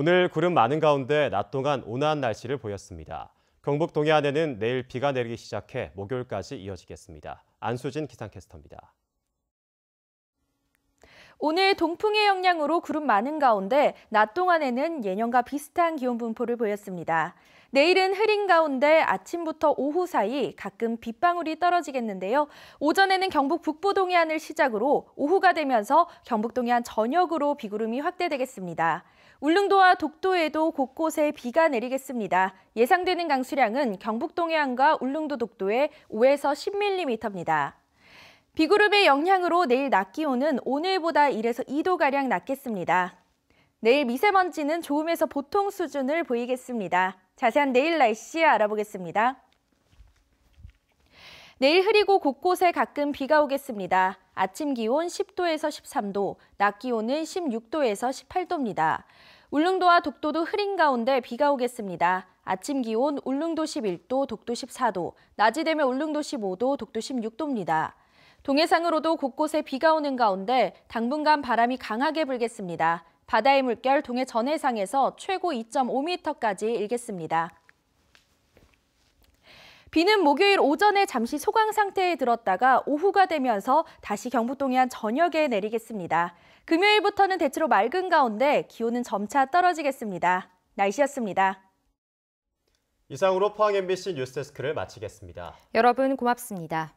오늘 구름 많은 가운데 낮 동안 온화한 날씨를 보였습니다. 경북 동해안에는 내일 비가 내리기 시작해 목요일까지 이어지겠습니다. 안수진 기상캐스터입니다. 오늘 동풍의 영향으로 구름 많은 가운데 낮 동안에는 예년과 비슷한 기온 분포를 보였습니다. 내일은 흐린 가운데 아침부터 오후 사이 가끔 빗방울이 떨어지겠는데요. 오전에는 경북 북부 동해안을 시작으로 오후가 되면서 경북 동해안 전역으로 비구름이 확대되겠습니다. 울릉도와 독도에도 곳곳에 비가 내리겠습니다. 예상되는 강수량은 경북 동해안과 울릉도 독도에 5에서 10mm입니다. 비구름의 영향으로 내일 낮 기온은 오늘보다 1에서 2도가량 낮겠습니다. 내일 미세먼지는 좋음에서 보통 수준을 보이겠습니다. 자세한 내일 날씨 알아보겠습니다. 내일 흐리고 곳곳에 가끔 비가 오겠습니다. 아침 기온 10도에서 13도, 낮 기온은 16도에서 18도입니다. 울릉도와 독도도 흐린 가운데 비가 오겠습니다. 아침 기온 울릉도 11도, 독도 14도, 낮이 되면 울릉도 15도, 독도 16도입니다. 동해상으로도 곳곳에 비가 오는 가운데 당분간 바람이 강하게 불겠습니다. 바다의 물결 동해 전해상에서 최고 2.5m까지 일겠습니다. 비는 목요일 오전에 잠시 소강 상태에 들었다가 오후가 되면서 다시 경북 동해안 전역에 내리겠습니다. 금요일부터는 대체로 맑은 가운데 기온은 점차 떨어지겠습니다. 날씨였습니다. 이상으로 포항 MBC 뉴스데스크를 마치겠습니다. 여러분 고맙습니다.